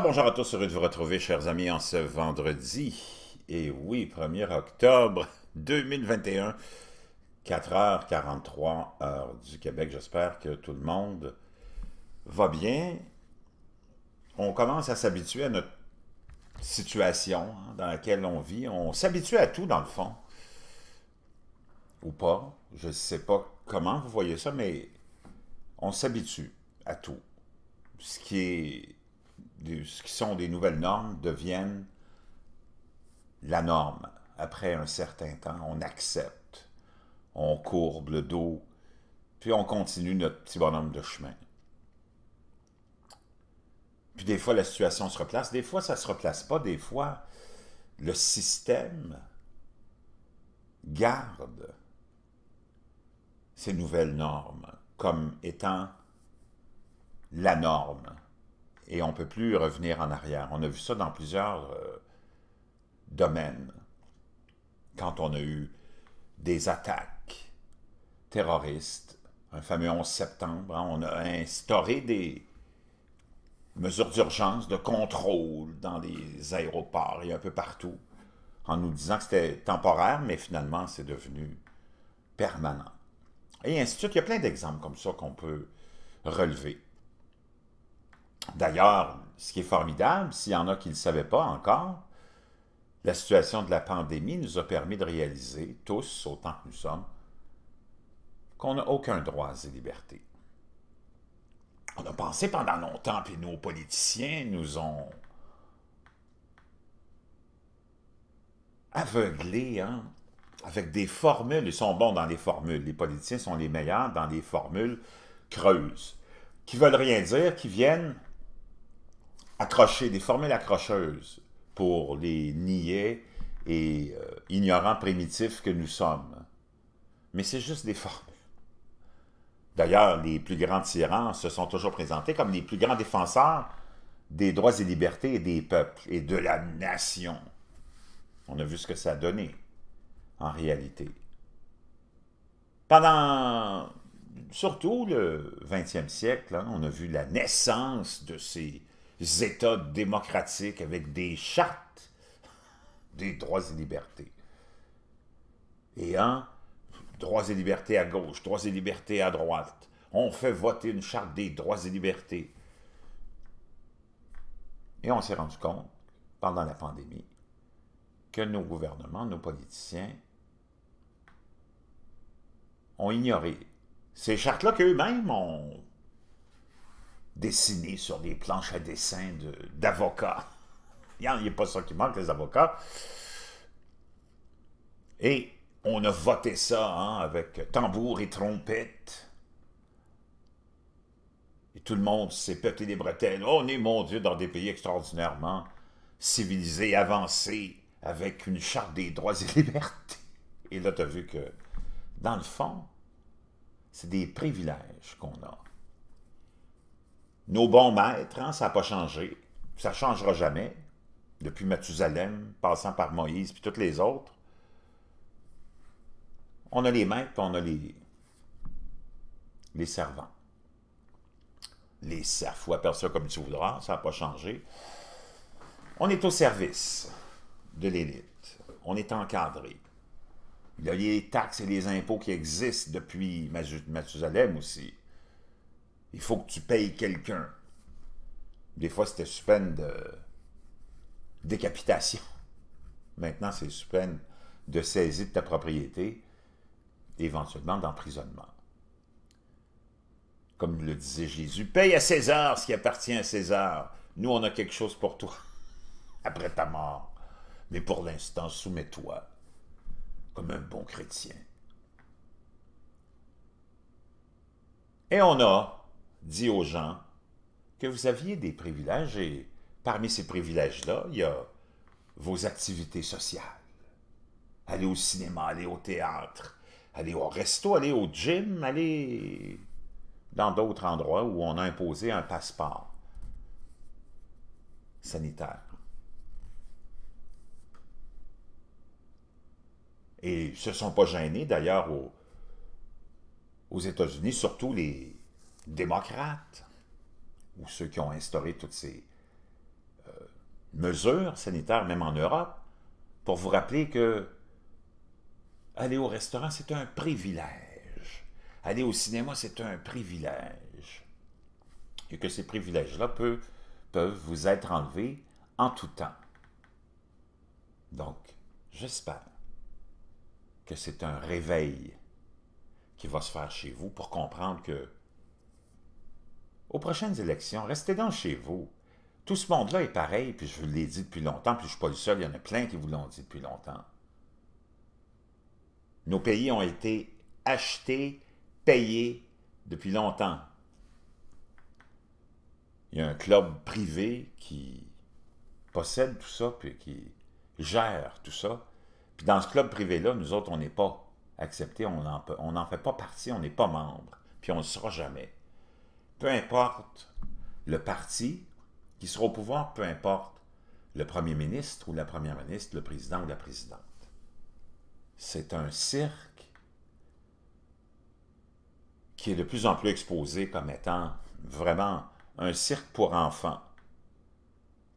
bonjour à tous, heureux de vous retrouver, chers amis, en ce vendredi. Et oui, 1er octobre 2021, 4h43, du Québec. J'espère que tout le monde va bien. On commence à s'habituer à notre situation hein, dans laquelle on vit. On s'habitue à tout, dans le fond. Ou pas. Je ne sais pas comment vous voyez ça, mais on s'habitue à tout. Ce qui est ce qui sont des nouvelles normes deviennent la norme. Après un certain temps, on accepte, on courbe le dos, puis on continue notre petit bonhomme de chemin. Puis des fois, la situation se replace, des fois, ça ne se replace pas, des fois, le système garde ces nouvelles normes comme étant la norme et on ne peut plus revenir en arrière. On a vu ça dans plusieurs euh, domaines. Quand on a eu des attaques terroristes, un fameux 11 septembre, hein, on a instauré des mesures d'urgence, de contrôle dans les aéroports et un peu partout, en nous disant que c'était temporaire, mais finalement c'est devenu permanent. Et ainsi de suite, il y a plein d'exemples comme ça qu'on peut relever. D'ailleurs, ce qui est formidable, s'il y en a qui ne le savaient pas encore, la situation de la pandémie nous a permis de réaliser, tous, autant que nous sommes, qu'on n'a aucun droit et libertés. On a pensé pendant longtemps, puis nos politiciens nous ont aveuglés, hein, avec des formules. Ils sont bons dans les formules. Les politiciens sont les meilleurs dans les formules creuses, qui veulent rien dire, qui viennent accrochées, des formules accrocheuses pour les niais et euh, ignorants primitifs que nous sommes. Mais c'est juste des formules. D'ailleurs, les plus grands tyrans se sont toujours présentés comme les plus grands défenseurs des droits et libertés des peuples et de la nation. On a vu ce que ça a donné, en réalité. Pendant surtout le XXe siècle, hein, on a vu la naissance de ces États démocratiques avec des chartes des droits et libertés. Et un droits et libertés à gauche, droits et libertés à droite, on fait voter une charte des droits et libertés. Et on s'est rendu compte, pendant la pandémie, que nos gouvernements, nos politiciens, ont ignoré ces chartes-là qu'eux-mêmes ont dessinés sur des planches à dessin d'avocats. Il n'y a pas ça qui manque, les avocats. Et on a voté ça hein, avec tambour et trompette. Et tout le monde s'est pété des bretelles. On est, mon Dieu, dans des pays extraordinairement civilisés, avancés, avec une charte des droits et libertés. Et là, tu as vu que, dans le fond, c'est des privilèges qu'on a nos bons maîtres, hein, ça n'a pas changé, ça ne changera jamais, depuis Mathusalem, passant par Moïse, puis toutes les autres. On a les maîtres, on a les, les servants. Les serfs, ou appelle ça comme tu voudras, ça n'a pas changé. On est au service de l'élite. On est encadré. Il y a les taxes et les impôts qui existent depuis Mathusalem aussi il faut que tu payes quelqu'un. Des fois, c'était sous de décapitation. Maintenant, c'est sous de saisir de ta propriété éventuellement d'emprisonnement. Comme le disait Jésus, paye à César ce qui appartient à César. Nous, on a quelque chose pour toi après ta mort. Mais pour l'instant, soumets-toi comme un bon chrétien. Et on a dit aux gens que vous aviez des privilèges et parmi ces privilèges-là, il y a vos activités sociales. Aller au cinéma, aller au théâtre, aller au resto, aller au gym, aller dans d'autres endroits où on a imposé un passeport sanitaire. Et ce se sont pas gênés d'ailleurs aux, aux États-Unis, surtout les, démocrates ou ceux qui ont instauré toutes ces euh, mesures sanitaires, même en Europe, pour vous rappeler que aller au restaurant, c'est un privilège. Aller au cinéma, c'est un privilège. Et que ces privilèges-là peuvent vous être enlevés en tout temps. Donc, j'espère que c'est un réveil qui va se faire chez vous pour comprendre que aux prochaines élections, restez dans chez vous. Tout ce monde-là est pareil, puis je vous l'ai dit depuis longtemps, puis je ne suis pas le seul, il y en a plein qui vous l'ont dit depuis longtemps. Nos pays ont été achetés, payés depuis longtemps. Il y a un club privé qui possède tout ça, puis qui gère tout ça. Puis dans ce club privé-là, nous autres, on n'est pas acceptés, on n'en fait pas partie, on n'est pas membre, puis on ne le sera jamais peu importe le parti qui sera au pouvoir, peu importe le premier ministre ou la première ministre, le président ou la présidente. C'est un cirque qui est de plus en plus exposé comme étant vraiment un cirque pour enfants.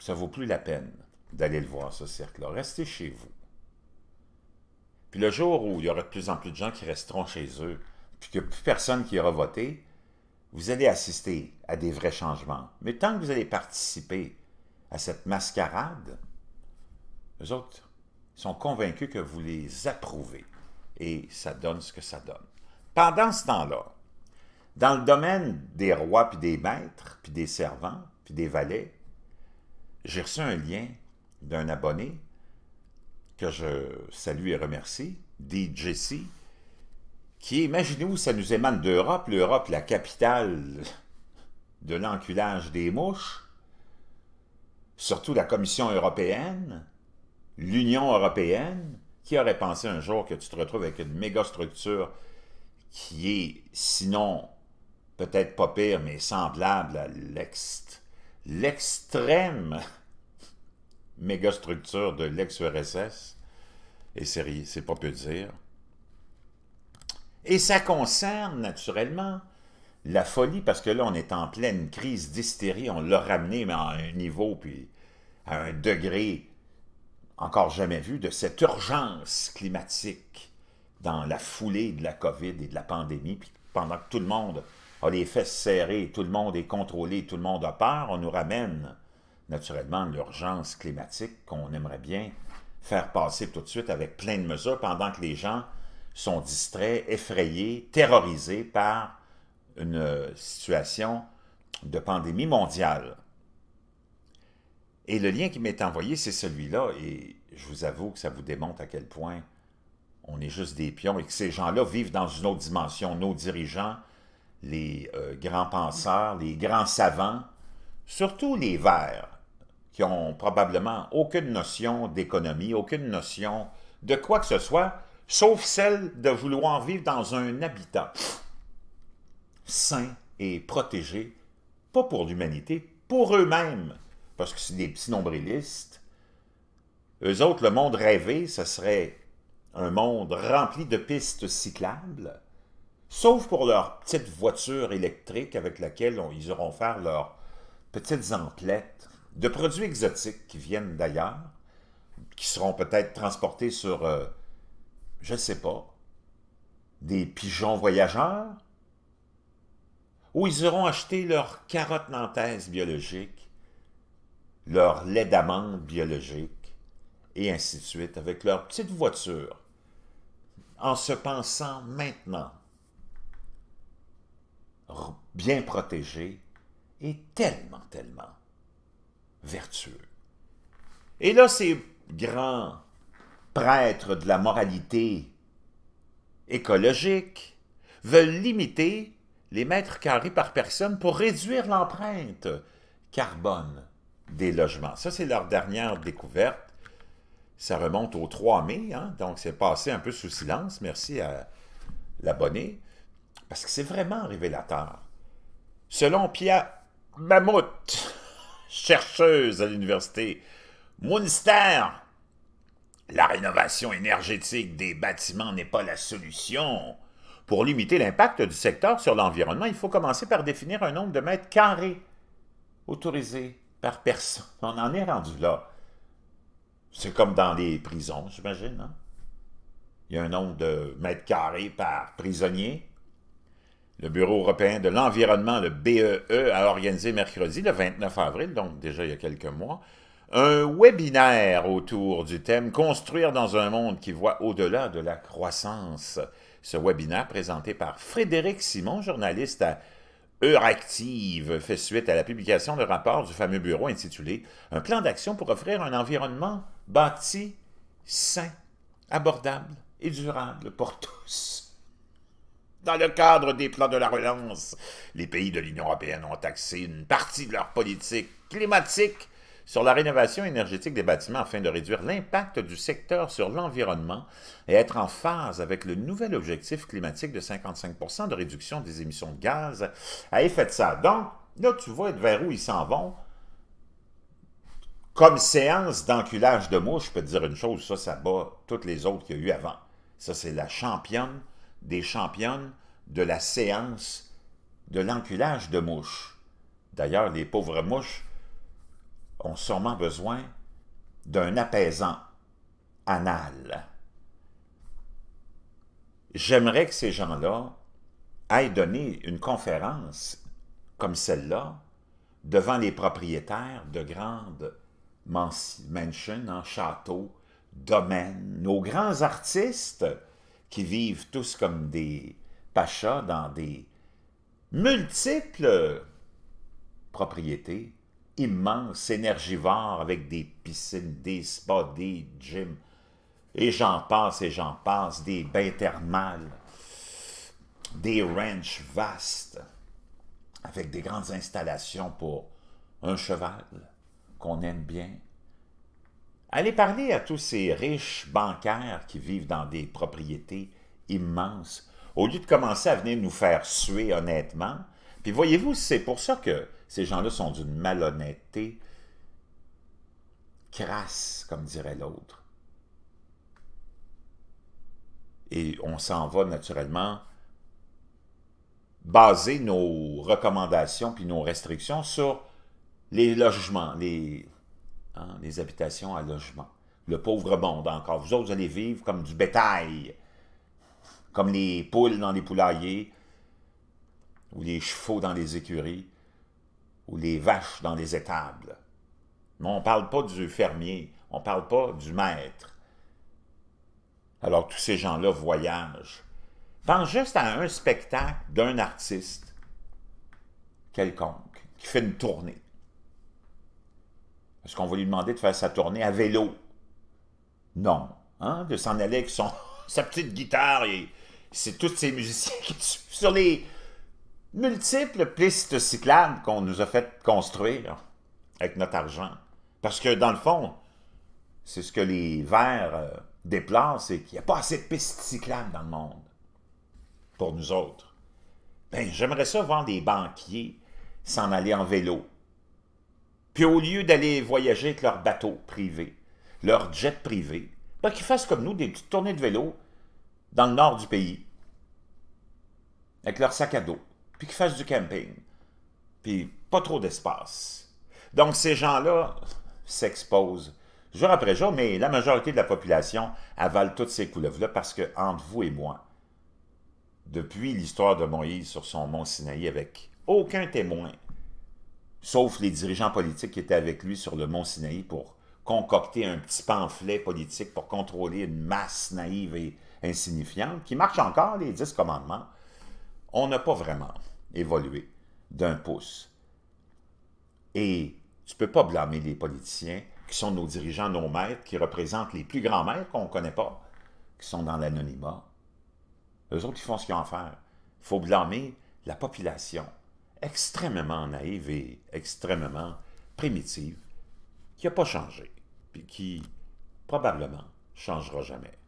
Ça ne vaut plus la peine d'aller le voir, ce cirque-là. Restez chez vous. Puis le jour où il y aura de plus en plus de gens qui resteront chez eux, puis qu'il n'y plus personne qui ira voter, vous allez assister à des vrais changements. Mais tant que vous allez participer à cette mascarade, les autres sont convaincus que vous les approuvez. Et ça donne ce que ça donne. Pendant ce temps-là, dans le domaine des rois, puis des maîtres, puis des servants, puis des valets, j'ai reçu un lien d'un abonné que je salue et remercie, DJC, qui, imaginez-vous, ça nous émane d'Europe, l'Europe, la capitale de l'enculage des mouches, surtout la Commission européenne, l'Union européenne, qui aurait pensé un jour que tu te retrouves avec une mégastructure qui est, sinon, peut-être pas pire, mais semblable à l'extrême mégastructure de l'ex-URSS, et c'est pas peu dire, et ça concerne naturellement la folie, parce que là, on est en pleine crise d'hystérie, on l'a ramené mais à un niveau, puis à un degré encore jamais vu, de cette urgence climatique dans la foulée de la COVID et de la pandémie, puis pendant que tout le monde a les fesses serrées, tout le monde est contrôlé, tout le monde a peur, on nous ramène naturellement l'urgence climatique qu'on aimerait bien faire passer tout de suite avec plein de mesures pendant que les gens sont distraits, effrayés, terrorisés par une situation de pandémie mondiale. Et le lien qui m'est envoyé, c'est celui-là, et je vous avoue que ça vous démontre à quel point on est juste des pions et que ces gens-là vivent dans une autre dimension. Nos dirigeants, les euh, grands penseurs, les grands savants, surtout les verts, qui ont probablement aucune notion d'économie, aucune notion de quoi que ce soit, sauf celle de vouloir vivre dans un habitat sain et protégé, pas pour l'humanité, pour eux-mêmes, parce que c'est des petits nombrilistes. Eux autres, le monde rêvé, ce serait un monde rempli de pistes cyclables, sauf pour leur petite voiture électrique avec laquelle ils auront faire leurs petites emplettes de produits exotiques qui viennent d'ailleurs, qui seront peut-être transportés sur euh, je ne sais pas, des pigeons voyageurs? où ils auront acheté leur carotte nantaise biologique, leur lait d'amande biologique, et ainsi de suite, avec leur petite voiture, en se pensant maintenant bien protégés et tellement, tellement vertueux. Et là, ces grands prêtres de la moralité écologique, veulent limiter les mètres carrés par personne pour réduire l'empreinte carbone des logements. Ça, c'est leur dernière découverte. Ça remonte au 3 mai, hein, donc c'est passé un peu sous silence. Merci à l'abonné, parce que c'est vraiment révélateur. Selon Pia Mammouth, chercheuse à l'université Munster, la rénovation énergétique des bâtiments n'est pas la solution. Pour limiter l'impact du secteur sur l'environnement, il faut commencer par définir un nombre de mètres carrés autorisés par personne. On en est rendu là. C'est comme dans les prisons, j'imagine. Hein? Il y a un nombre de mètres carrés par prisonnier. Le Bureau européen de l'environnement, le BEE, e, a organisé mercredi, le 29 avril, donc déjà il y a quelques mois, un webinaire autour du thème « Construire dans un monde qui voit au-delà de la croissance ». Ce webinaire, présenté par Frédéric Simon, journaliste à Euractiv, fait suite à la publication de rapport du fameux bureau intitulé « Un plan d'action pour offrir un environnement bâti, sain, abordable et durable pour tous » dans le cadre des plans de la relance. Les pays de l'Union européenne ont axé une partie de leur politique climatique sur la rénovation énergétique des bâtiments afin de réduire l'impact du secteur sur l'environnement et être en phase avec le nouvel objectif climatique de 55 de réduction des émissions de gaz à effet de serre. Donc, là, tu vois vers où ils s'en vont. Comme séance d'enculage de mouche, je peux te dire une chose, ça, ça bat toutes les autres qu'il y a eu avant. Ça, c'est la championne des championnes de la séance de l'enculage de mouches. D'ailleurs, les pauvres mouches ont sûrement besoin d'un apaisant anal. J'aimerais que ces gens-là aillent donner une conférence comme celle-là devant les propriétaires de grandes mansions, en hein, châteaux, domaines, nos grands artistes qui vivent tous comme des pachas dans des multiples propriétés immense, énergivore, avec des piscines, des spas, des gyms, et j'en passe et j'en passe, des bains thermales, des ranchs vastes, avec des grandes installations pour un cheval qu'on aime bien. Allez parler à tous ces riches bancaires qui vivent dans des propriétés immenses, au lieu de commencer à venir nous faire suer honnêtement. Puis voyez-vous, c'est pour ça que ces gens-là sont d'une malhonnêteté crasse, comme dirait l'autre. Et on s'en va naturellement baser nos recommandations puis nos restrictions sur les logements, les, hein, les habitations à logement. Le pauvre monde encore. Vous autres, vous allez vivre comme du bétail, comme les poules dans les poulaillers ou les chevaux dans les écuries ou les vaches dans les étables. Mais on ne parle pas du fermier, on ne parle pas du maître. Alors tous ces gens-là voyagent. Pense juste à un spectacle d'un artiste quelconque qui fait une tournée. Est-ce qu'on va lui demander de faire sa tournée à vélo? Non. Hein? De s'en aller avec son, sa petite guitare et c'est tous ces musiciens qui sur les multiples pistes cyclables qu'on nous a fait construire avec notre argent. Parce que, dans le fond, c'est ce que les Verts euh, déplorent, c'est qu'il n'y a pas assez de pistes cyclables dans le monde pour nous autres. Ben, j'aimerais ça voir des banquiers s'en aller en vélo. Puis au lieu d'aller voyager avec leur bateau privé, leur jet privé, pas ben, qu'ils fassent comme nous des petites tournées de vélo dans le nord du pays, avec leur sac à dos puis qu'ils fassent du camping, puis pas trop d'espace. Donc ces gens-là s'exposent jour après jour, mais la majorité de la population avale toutes ces couleuvres-là parce que, entre vous et moi, depuis l'histoire de Moïse sur son mont Sinaï avec aucun témoin, sauf les dirigeants politiques qui étaient avec lui sur le mont Sinaï pour concocter un petit pamphlet politique pour contrôler une masse naïve et insignifiante qui marche encore, les dix commandements, on n'a pas vraiment évolué d'un pouce. Et tu ne peux pas blâmer les politiciens qui sont nos dirigeants, nos maîtres, qui représentent les plus grands maîtres qu'on ne connaît pas, qui sont dans l'anonymat. Eux autres, ils font ce qu'ils ont à faire. Il faut blâmer la population extrêmement naïve et extrêmement primitive qui n'a pas changé, puis qui probablement changera jamais.